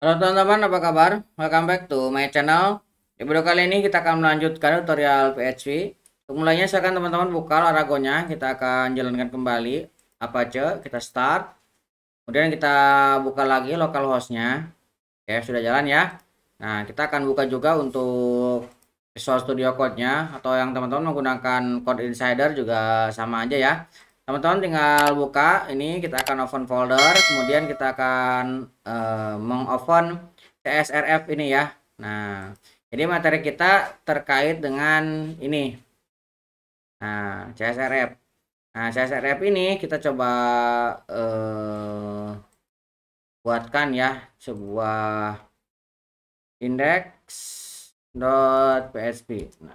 Halo teman-teman, apa kabar? Welcome back to my channel. Di video kali ini kita akan melanjutkan tutorial PHP. Untuk mulainya akan teman-teman buka Aragonya. Kita akan jalankan kembali Apa aja. kita start. Kemudian kita buka lagi hostnya. Oke, sudah jalan ya. Nah, kita akan buka juga untuk Visual Studio Code-nya atau yang teman-teman menggunakan Code Insider juga sama aja ya teman-teman tinggal buka ini kita akan open folder kemudian kita akan uh, mengopen CSRF ini ya nah jadi materi kita terkait dengan ini nah CSRF nah CSRF ini kita coba uh, buatkan ya sebuah index.php nah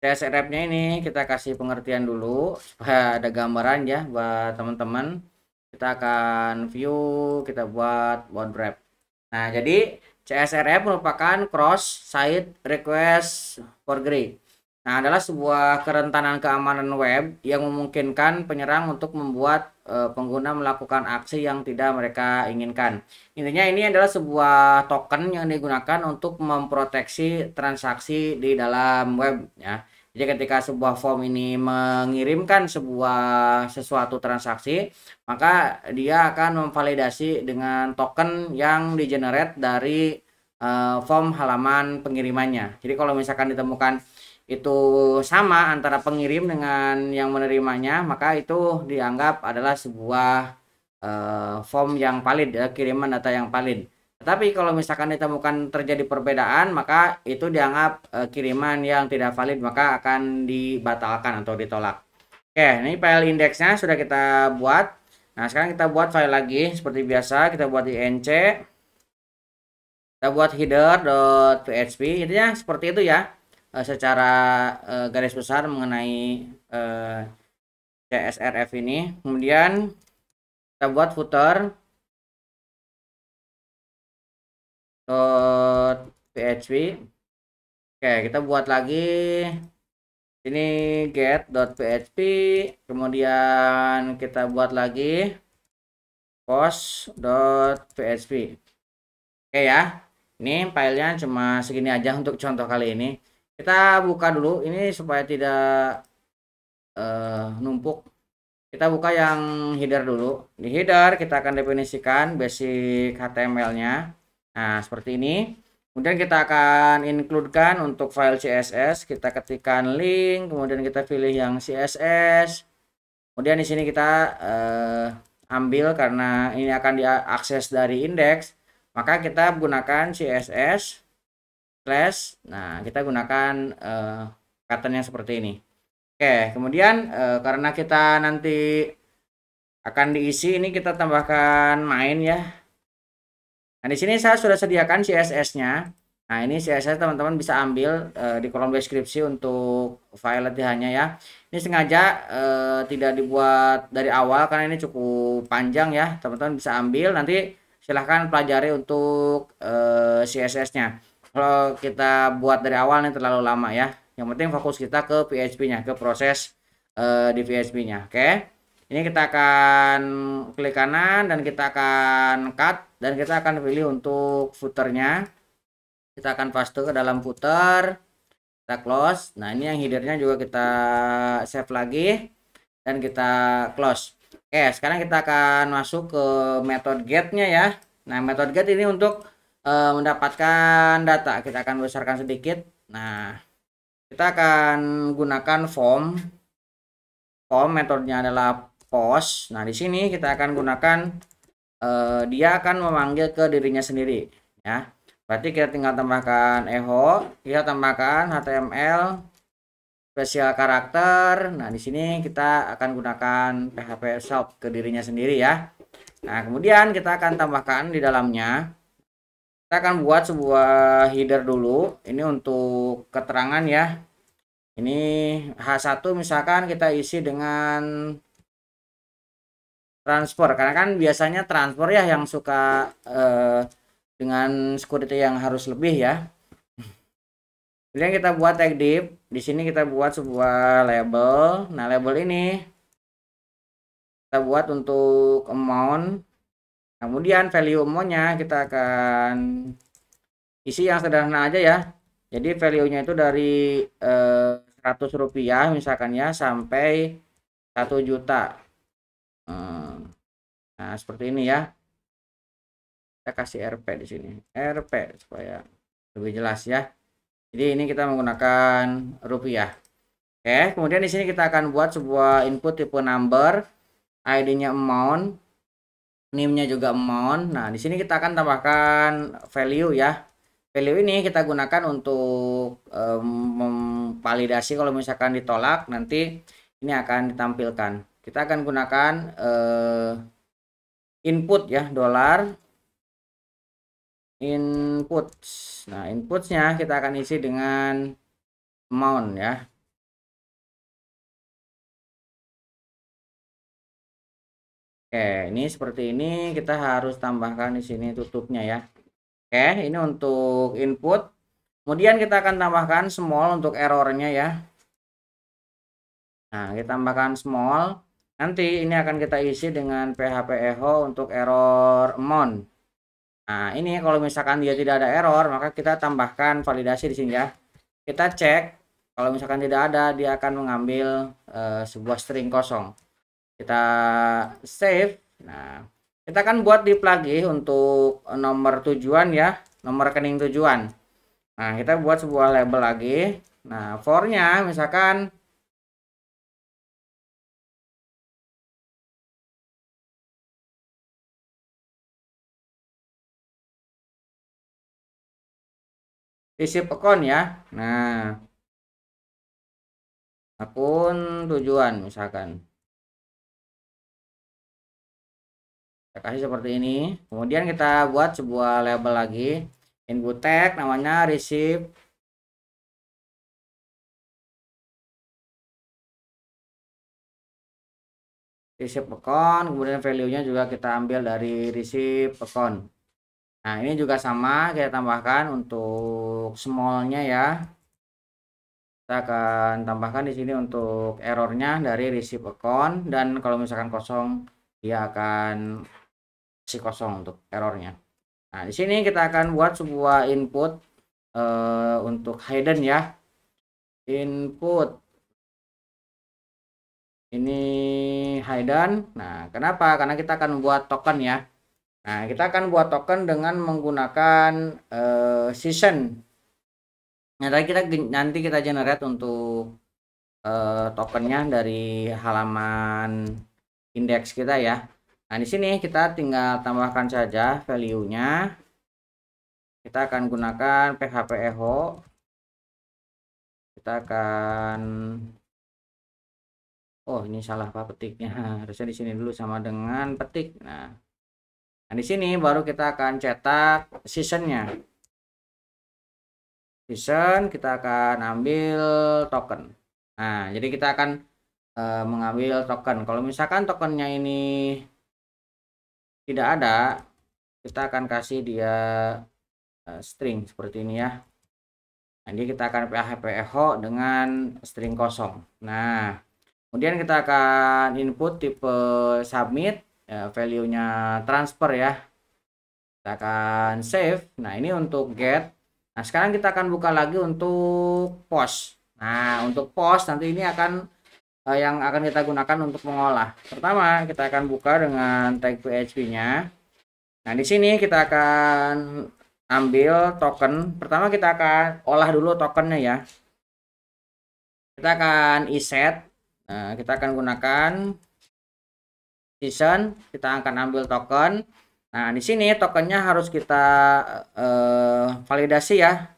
CSRF-nya ini kita kasih pengertian dulu supaya ada gambaran ya buat teman-teman. Kita akan view, kita buat one wrap. Nah, jadi CSRF merupakan cross site request for forgery. Nah, adalah sebuah kerentanan keamanan web yang memungkinkan penyerang untuk membuat e, pengguna melakukan aksi yang tidak mereka inginkan. Intinya ini adalah sebuah token yang digunakan untuk memproteksi transaksi di dalam web ya. Jadi ketika sebuah form ini mengirimkan sebuah sesuatu transaksi, maka dia akan memvalidasi dengan token yang di generate dari uh, form halaman pengirimannya. Jadi kalau misalkan ditemukan itu sama antara pengirim dengan yang menerimanya, maka itu dianggap adalah sebuah uh, form yang valid, ya, kiriman data yang valid. Tapi kalau misalkan ditemukan terjadi perbedaan, maka itu dianggap uh, kiriman yang tidak valid, maka akan dibatalkan atau ditolak. Oke, ini file indeksnya sudah kita buat. Nah, sekarang kita buat file lagi seperti biasa, kita buat di NC. Kita buat header.php, intinya seperti itu ya. E, secara e, garis besar mengenai e, CSRF ini. Kemudian kita buat footer php oke kita buat lagi ini get php kemudian kita buat lagi php oke ya ini filenya cuma segini aja untuk contoh kali ini kita buka dulu ini supaya tidak uh, numpuk kita buka yang header dulu di header kita akan definisikan basic html nya Nah, seperti ini. Kemudian kita akan includekan untuk file CSS. Kita ketikkan link, kemudian kita pilih yang CSS. Kemudian di sini kita eh, ambil karena ini akan diakses dari index maka kita gunakan CSS slash. Nah, kita gunakan eh, pattern yang seperti ini. Oke, kemudian eh, karena kita nanti akan diisi ini kita tambahkan main ya Nah, di sini saya sudah sediakan CSS-nya. Nah, ini CSS teman-teman bisa ambil e, di kolom deskripsi untuk file latihannya ya. Ini sengaja e, tidak dibuat dari awal karena ini cukup panjang ya. Teman-teman bisa ambil nanti silahkan pelajari untuk e, eh, CSS-nya. Kalau kita buat dari awal ini terlalu lama ya. Yang penting fokus kita ke PHP-nya, ke proses e, di PHP-nya. Oke. Okay? ini kita akan klik kanan dan kita akan cut dan kita akan pilih untuk footernya kita akan paste ke dalam footer kita close nah ini yang headernya juga kita save lagi dan kita close oke sekarang kita akan masuk ke method get nya ya nah method get ini untuk e, mendapatkan data kita akan besarkan sedikit nah kita akan gunakan form form metodenya adalah post. Nah, di sini kita akan gunakan uh, dia akan memanggil ke dirinya sendiri, ya. Berarti kita tinggal tambahkan echo, kita tambahkan HTML spesial karakter. Nah, di sini kita akan gunakan PHP shop ke dirinya sendiri ya. Nah, kemudian kita akan tambahkan di dalamnya kita akan buat sebuah header dulu ini untuk keterangan ya ini H1 misalkan kita isi dengan transfer karena kan biasanya transfer ya yang suka eh, dengan security yang harus lebih ya kemudian kita buat tag deep di sini kita buat sebuah label nah label ini kita buat untuk amount kemudian value amountnya kita akan isi yang sederhana aja ya jadi value nya itu dari eh, 100 rupiah misalkan ya sampai 1 juta hmm. Nah, seperti ini ya. Kita kasih RP di sini. RP supaya lebih jelas ya. Jadi ini kita menggunakan rupiah. Oke, kemudian di sini kita akan buat sebuah input tipe number, ID-nya amount, NIM-nya juga amount. Nah, di sini kita akan tambahkan value ya. Value ini kita gunakan untuk um, memvalidasi kalau misalkan ditolak nanti ini akan ditampilkan. Kita akan gunakan uh, input ya dolar input nah inputnya kita akan isi dengan amount ya oke ini seperti ini kita harus tambahkan di sini tutupnya ya oke ini untuk input kemudian kita akan tambahkan small untuk errornya ya nah kita tambahkan small Nanti ini akan kita isi dengan PHP echo untuk error amount. Nah, ini kalau misalkan dia tidak ada error, maka kita tambahkan validasi di sini ya. Kita cek, kalau misalkan tidak ada, dia akan mengambil uh, sebuah string kosong. Kita save. Nah, kita akan buat di lagi untuk nomor tujuan ya, nomor rekening tujuan. Nah, kita buat sebuah label lagi. Nah, for-nya misalkan isi pekon ya. Nah. Akun tujuan misalkan. Kita kasih seperti ini. Kemudian kita buat sebuah label lagi. Input tag namanya receive receive account kemudian value nya juga kita ambil dari receive account Nah, ini juga sama kita tambahkan untuk smallnya ya. Kita akan tambahkan di sini untuk errornya dari receive account dan kalau misalkan kosong dia akan si kosong untuk errornya. Nah, di sini kita akan buat sebuah input uh, untuk hidden ya. Input ini hidden. Nah, kenapa? Karena kita akan buat token ya Nah, kita akan buat token dengan menggunakan uh, season. Nah, tadi kita nanti kita generate untuk uh, tokennya dari halaman indeks kita ya. Nah, di sini kita tinggal tambahkan saja value-nya. Kita akan gunakan PHP echo. Kita akan Oh, ini salah Pak petiknya. Harusnya di sini dulu sama dengan petik. Nah, Nah, di sini baru kita akan cetak seasonnya. Season kita akan ambil token. Nah, jadi kita akan e, mengambil token. Kalau misalkan tokennya ini tidak ada, kita akan kasih dia e, string seperti ini ya. Nanti kita akan PHP echo dengan string kosong. Nah, kemudian kita akan input tipe submit ya, value-nya transfer ya. Kita akan save. Nah, ini untuk get. Nah, sekarang kita akan buka lagi untuk post. Nah, untuk post nanti ini akan eh, yang akan kita gunakan untuk mengolah. Pertama, kita akan buka dengan tag PHP-nya. Nah, di sini kita akan ambil token. Pertama kita akan olah dulu tokennya ya. Kita akan iset. Nah, kita akan gunakan season kita akan ambil token nah di sini tokennya harus kita uh, validasi ya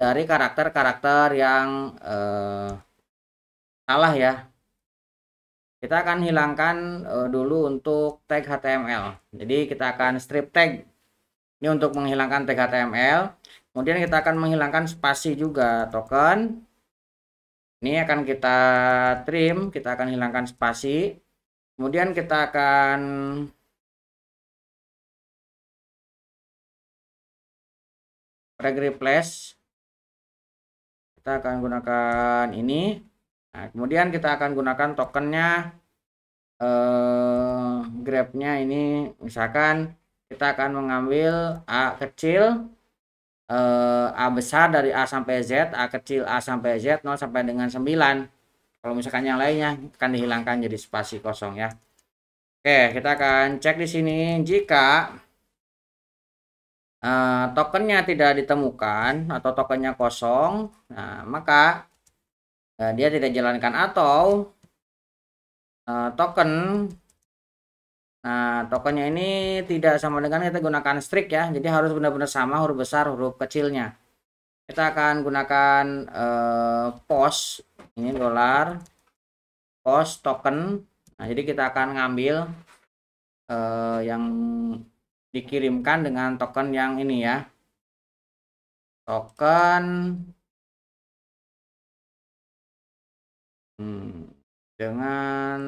dari karakter-karakter yang uh, salah ya kita akan hilangkan uh, dulu untuk tag HTML jadi kita akan strip tag ini untuk menghilangkan tag HTML kemudian kita akan menghilangkan spasi juga token ini akan kita trim kita akan hilangkan spasi Kemudian kita akan drag replace. Kita akan gunakan ini. Nah, kemudian kita akan gunakan tokennya eh grabnya ini misalkan kita akan mengambil A kecil eh, A besar dari A sampai Z, A kecil A sampai Z, 0 sampai dengan 9. Kalau misalkan yang lainnya akan dihilangkan jadi spasi kosong ya. Oke, kita akan cek di sini. Jika uh, tokennya tidak ditemukan atau tokennya kosong, nah, maka uh, dia tidak jalankan atau uh, token Nah, tokennya ini tidak sama dengan kita gunakan strik ya. Jadi harus benar-benar sama huruf besar, huruf kecilnya. Kita akan gunakan eh, pos ini dolar cost token nah jadi kita akan ngambil eh, yang dikirimkan dengan token yang ini ya token hmm, dengan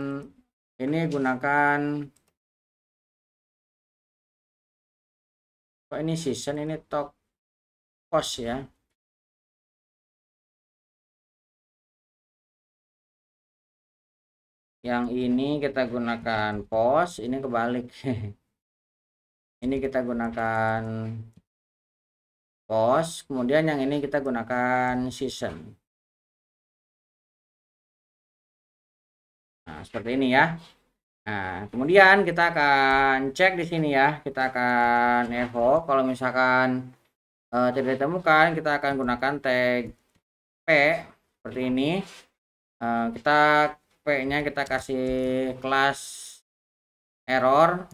ini gunakan kok ini season ini tok cost ya yang ini kita gunakan pos ini kebalik ini kita gunakan pos kemudian yang ini kita gunakan season nah seperti ini ya nah kemudian kita akan cek di sini ya kita akan evo kalau misalkan eh, tidak ditemukan kita akan gunakan tag p seperti ini eh, kita P-nya kita kasih kelas error.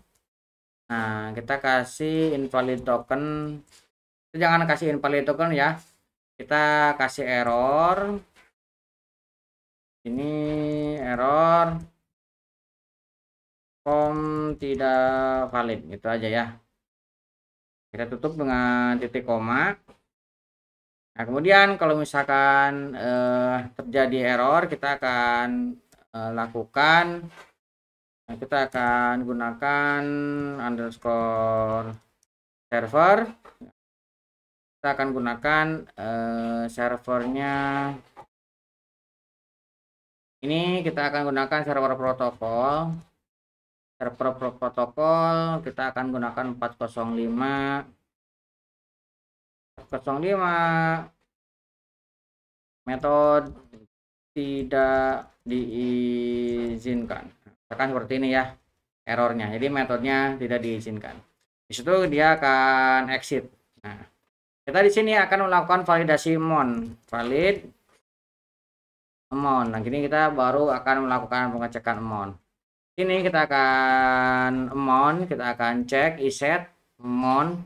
Nah, kita kasih invalid token. Kita jangan kasih invalid token ya. Kita kasih error. Ini error form tidak valid Itu aja ya. Kita tutup dengan titik koma. Nah, kemudian kalau misalkan eh, terjadi error, kita akan Eh, lakukan nah, kita akan gunakan underscore server kita akan gunakan uh, servernya ini kita akan gunakan server protokol server protokol kita akan gunakan 405 405 metode tidak diizinkan akan seperti ini ya errornya jadi metodenya tidak diizinkan di situ dia akan exit nah kita di sini akan melakukan validasi mon valid mon nah gini kita baru akan melakukan pengecekan mon ini kita akan mon kita akan cek iset mon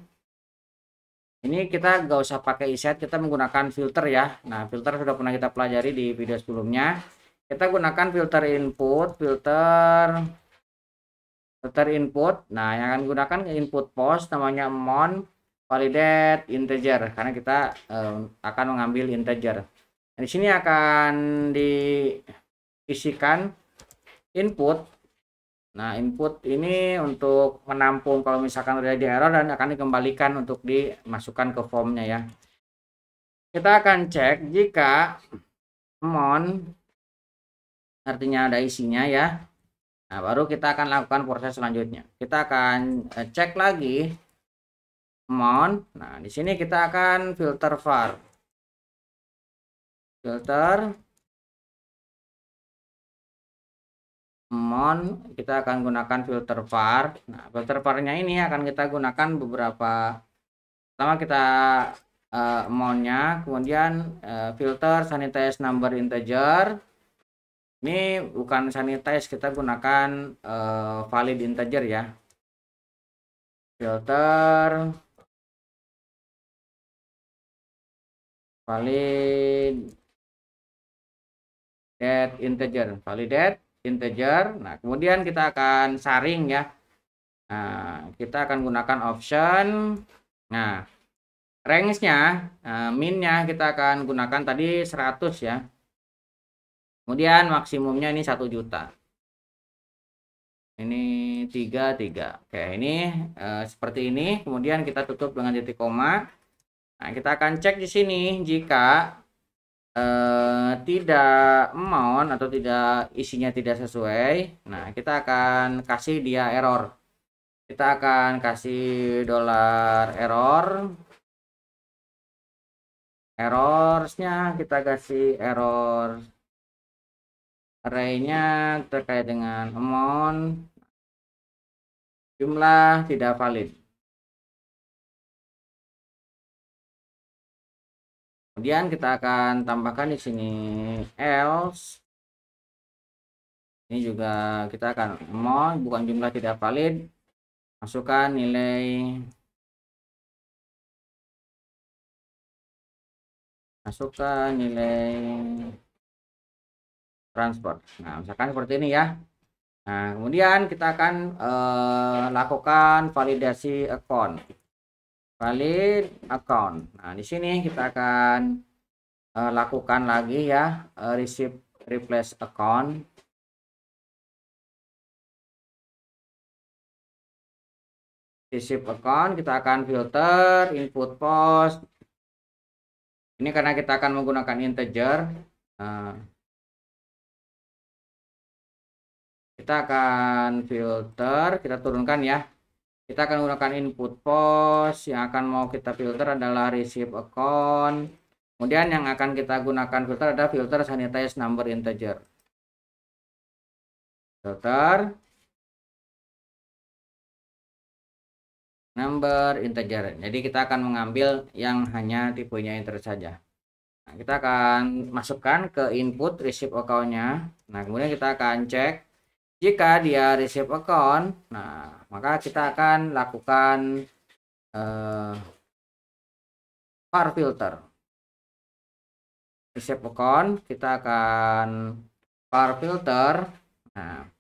ini kita gak usah pakai iset kita menggunakan filter ya nah filter sudah pernah kita pelajari di video sebelumnya kita gunakan filter input filter filter input nah yang akan gunakan input post namanya mon validate integer karena kita um, akan mengambil integer nah, di sini akan diisikan input nah input ini untuk menampung kalau misalkan terjadi error dan akan dikembalikan untuk dimasukkan ke formnya ya kita akan cek jika mon artinya ada isinya ya nah baru kita akan lakukan proses selanjutnya kita akan eh, cek lagi mount nah di sini kita akan filter var filter mount kita akan gunakan filter var nah filter varnya ini akan kita gunakan beberapa pertama kita uh, kemudian uh, filter sanitize number integer ini bukan sanitize kita gunakan uh, valid integer ya filter valid get integer validate integer nah kemudian kita akan saring ya nah, kita akan gunakan option nah range nya uh, eh, min nya kita akan gunakan tadi 100 ya kemudian maksimumnya ini satu juta ini tiga tiga oke ini e, seperti ini kemudian kita tutup dengan titik koma nah kita akan cek di sini jika e, tidak amount atau tidak isinya tidak sesuai nah kita akan kasih dia error kita akan kasih dolar error errorsnya kita kasih error arraynya terkait dengan amount jumlah tidak valid kemudian kita akan tambahkan di sini else ini juga kita akan amount bukan jumlah tidak valid masukkan nilai masukkan nilai transport. Nah, misalkan seperti ini ya. Nah, kemudian kita akan eh, lakukan validasi account. Valid account. Nah, di sini kita akan eh, lakukan lagi ya eh, receive replace account. Receive account kita akan filter input post. Ini karena kita akan menggunakan integer. Nah, kita akan filter kita turunkan ya kita akan gunakan input post yang akan mau kita filter adalah receive account kemudian yang akan kita gunakan filter ada filter sanitize number integer filter number integer jadi kita akan mengambil yang hanya tipenya integer saja nah, kita akan masukkan ke input receive account-nya nah kemudian kita akan cek jika dia receive account, nah maka kita akan lakukan uh, eh, var filter. Receive account kita akan var filter. Nah,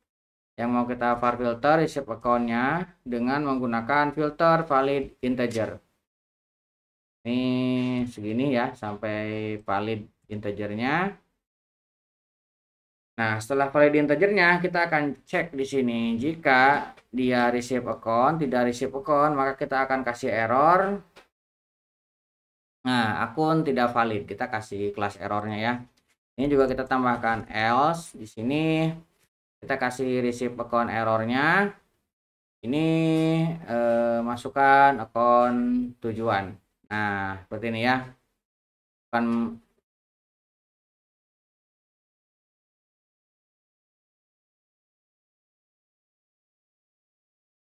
yang mau kita var filter receive accountnya dengan menggunakan filter valid integer. Ini segini ya sampai valid integernya Nah, setelah valid integernya, kita akan cek di sini. Jika dia receive account, tidak receive account, maka kita akan kasih error. Nah, akun tidak valid. Kita kasih kelas errornya ya. Ini juga kita tambahkan else di sini. Kita kasih receive account errornya. Ini eh, masukkan account tujuan. Nah, seperti ini ya. Bukan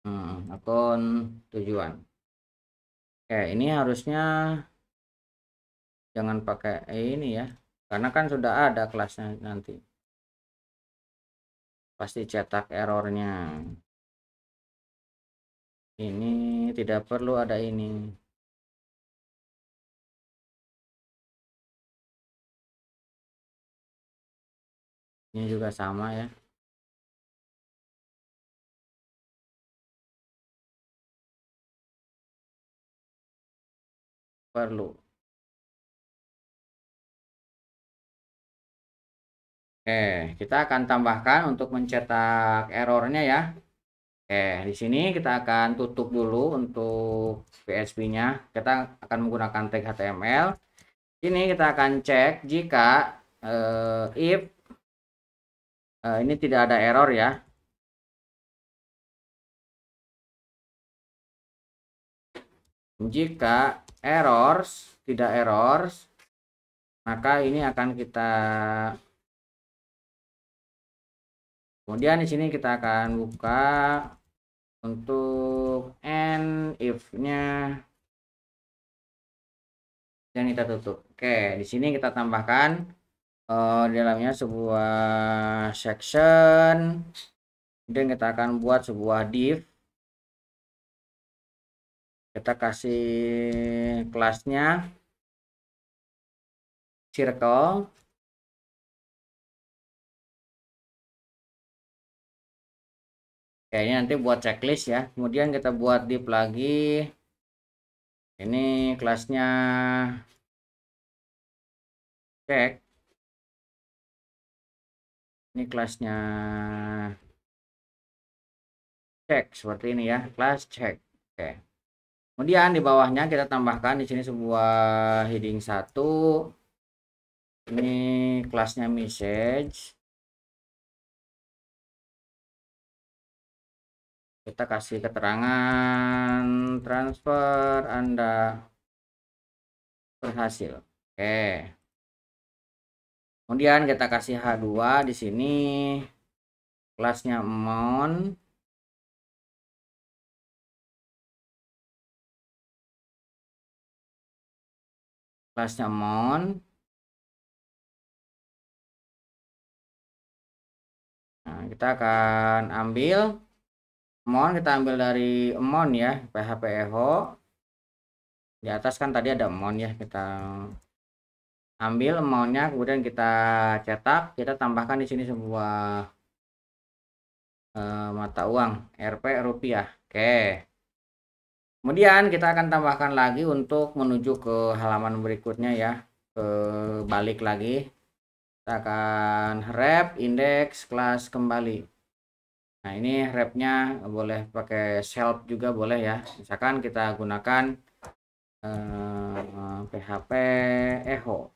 hmm, akun tujuan oke ini harusnya jangan pakai ini ya karena kan sudah ada kelasnya nanti pasti cetak errornya ini tidak perlu ada ini ini juga sama ya perlu Oke, kita akan tambahkan untuk mencetak errornya ya. Oke, di sini kita akan tutup dulu untuk PHP-nya. Kita akan menggunakan tag HTML. Ini kita akan cek jika uh, if uh, ini tidak ada error ya. Jika errors tidak errors maka ini akan kita kemudian di sini kita akan buka untuk n if nya dan kita tutup oke di sini kita tambahkan uh, di dalamnya sebuah section dan kita akan buat sebuah div kita kasih kelasnya circle kayaknya nanti buat checklist ya kemudian kita buat dip lagi ini kelasnya cek ini kelasnya cek seperti ini ya kelas cek oke okay. Kemudian di bawahnya kita tambahkan di sini sebuah heading satu. Ini kelasnya message. Kita kasih keterangan transfer Anda berhasil. Oke. Kemudian kita kasih H2 di sini kelasnya amount kelasnya mon nah, kita akan ambil mon kita ambil dari mon ya php eho di atas kan tadi ada mon ya kita ambil mounnya kemudian kita cetak kita tambahkan di sini sebuah uh, mata uang Rp rupiah oke Kemudian kita akan tambahkan lagi untuk menuju ke halaman berikutnya ya. Ke balik lagi. Kita akan wrap index kelas kembali. Nah, ini wrapnya boleh pakai self juga boleh ya. Misalkan kita gunakan eh, PHP echo.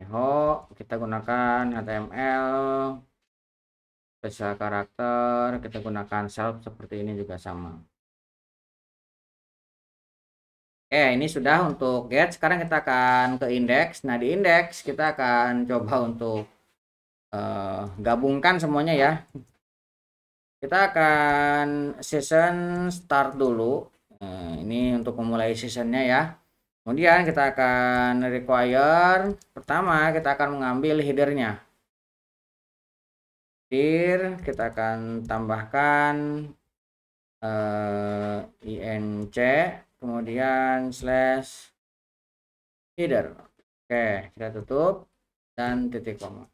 Echo kita gunakan HTML special karakter kita gunakan self seperti ini juga sama oke ini sudah untuk get sekarang kita akan ke index nah di index kita akan coba untuk uh, gabungkan semuanya ya kita akan season start dulu nah, ini untuk memulai seasonnya ya kemudian kita akan require pertama kita akan mengambil headernya clear kita akan tambahkan uh, eh, inc kemudian slash header oke kita tutup dan titik koma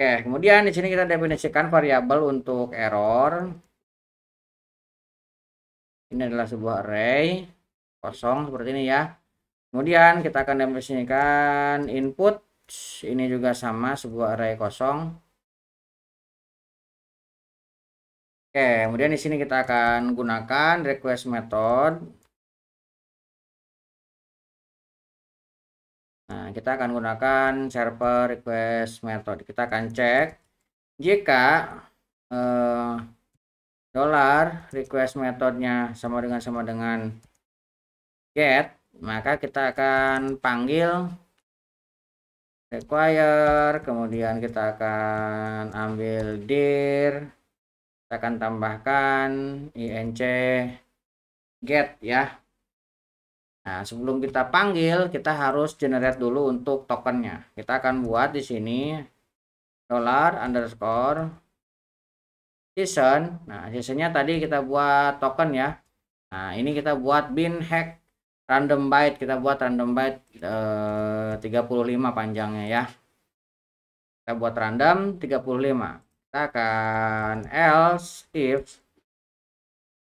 oke kemudian di sini kita definisikan variabel untuk error ini adalah sebuah array kosong seperti ini ya kemudian kita akan definisikan input ini juga sama sebuah array kosong Oke, kemudian di sini kita akan gunakan request method. Nah, kita akan gunakan server request method. Kita akan cek jika eh, dollar request methodnya sama dengan sama dengan get, maka kita akan panggil require, kemudian kita akan ambil dir kita akan tambahkan inc get ya Nah, sebelum kita panggil, kita harus generate dulu untuk tokennya. Kita akan buat di sini dollar underscore season. Nah, seasonnya tadi kita buat token ya. Nah, ini kita buat bin hack random byte. Kita buat random byte eh, 35 panjangnya ya. Kita buat random 35 kita akan else if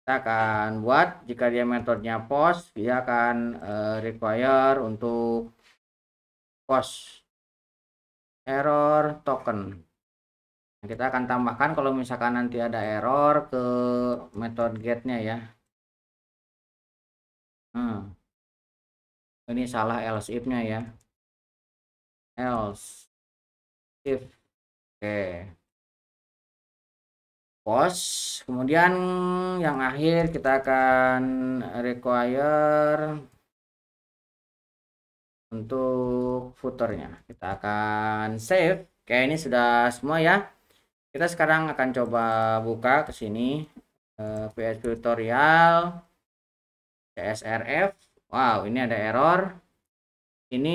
kita akan buat jika dia metodenya post dia akan uh, require untuk post error token nah, kita akan tambahkan kalau misalkan nanti ada error ke metode getnya ya hmm. ini salah else if nya ya else if oke okay post kemudian yang akhir kita akan require untuk footernya kita akan save oke ini sudah semua ya kita sekarang akan coba buka ke sini eh, PS tutorial CSRF wow ini ada error ini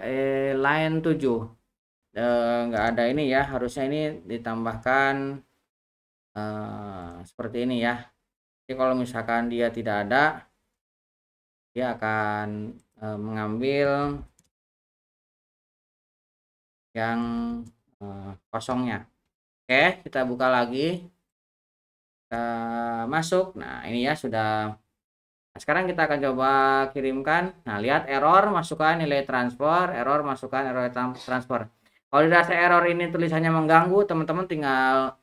eh, line 7 Eh, nggak ada ini ya harusnya ini ditambahkan uh, seperti ini ya jadi kalau misalkan dia tidak ada dia akan uh, mengambil yang uh, kosongnya oke kita buka lagi kita masuk nah ini ya sudah nah, sekarang kita akan coba kirimkan nah lihat error masukkan nilai transfer error masukkan error transfer kalau dirasa error ini tulisannya mengganggu, teman-teman tinggal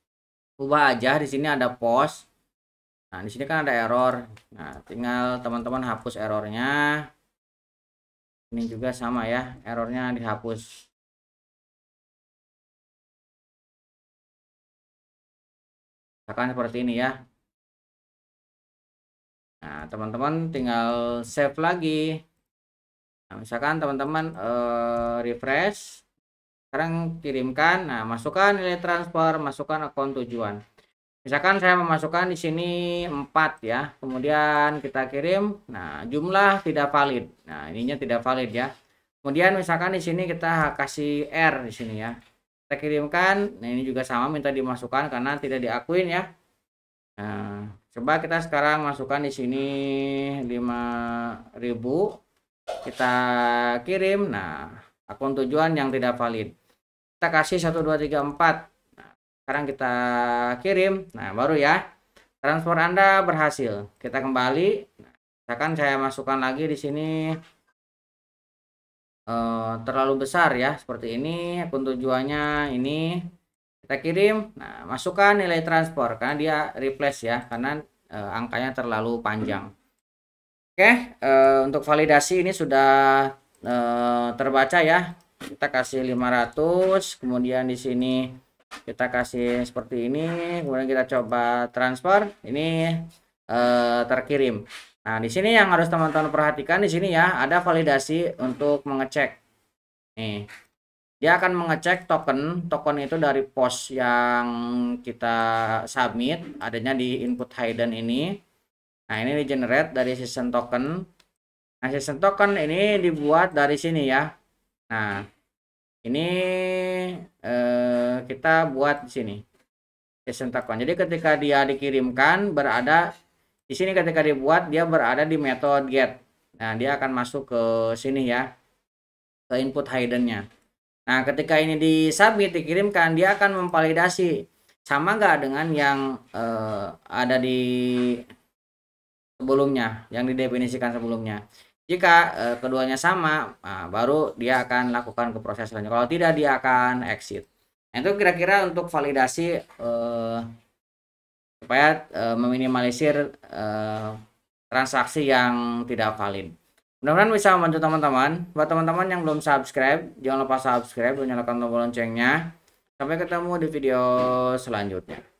ubah aja. Di sini ada post. Nah, di sini kan ada error. Nah, tinggal teman-teman hapus errornya. Ini juga sama ya, errornya dihapus. Misalkan seperti ini ya. Nah, teman-teman tinggal save lagi. Nah, misalkan teman-teman uh, refresh sekarang kirimkan nah masukkan nilai transfer masukkan akun tujuan misalkan saya memasukkan di sini 4 ya kemudian kita kirim nah jumlah tidak valid nah ininya tidak valid ya kemudian misalkan di sini kita kasih R di sini ya kita kirimkan nah ini juga sama minta dimasukkan karena tidak diakuin ya nah coba kita sekarang masukkan di sini 5000 kita kirim nah akun tujuan yang tidak valid kita kasih 1 2 3 4 nah, sekarang kita kirim nah baru ya transfer Anda berhasil kita kembali nah, misalkan saya masukkan lagi di sini eh, terlalu besar ya seperti ini akun tujuannya ini kita kirim nah masukkan nilai transfer karena dia replace ya karena eh, angkanya terlalu panjang Oke, okay, eh, untuk validasi ini sudah terbaca ya kita kasih 500 kemudian di sini kita kasih seperti ini kemudian kita coba transfer ini eh, terkirim nah di sini yang harus teman-teman perhatikan di sini ya ada validasi untuk mengecek nih dia akan mengecek token token itu dari pos yang kita submit adanya di input hidden ini nah ini di generate dari season token nah season token ini dibuat dari sini ya nah ini eh, kita buat di sini session token. Jadi ketika dia dikirimkan berada di sini ketika dibuat dia berada di metode get. Nah, dia akan masuk ke sini ya. Ke input hiddennya. Nah, ketika ini di submit dikirimkan dia akan memvalidasi sama nggak dengan yang eh, ada di sebelumnya, yang didefinisikan sebelumnya. Jika e, keduanya sama, nah, baru dia akan lakukan ke proses selanjutnya. Kalau tidak, dia akan exit. Nah, itu kira-kira untuk validasi e, supaya e, meminimalisir e, transaksi yang tidak valid. Mudah-mudahan bisa membantu teman-teman. Buat teman-teman yang belum subscribe, jangan lupa subscribe dan nyalakan tombol loncengnya. Sampai ketemu di video selanjutnya.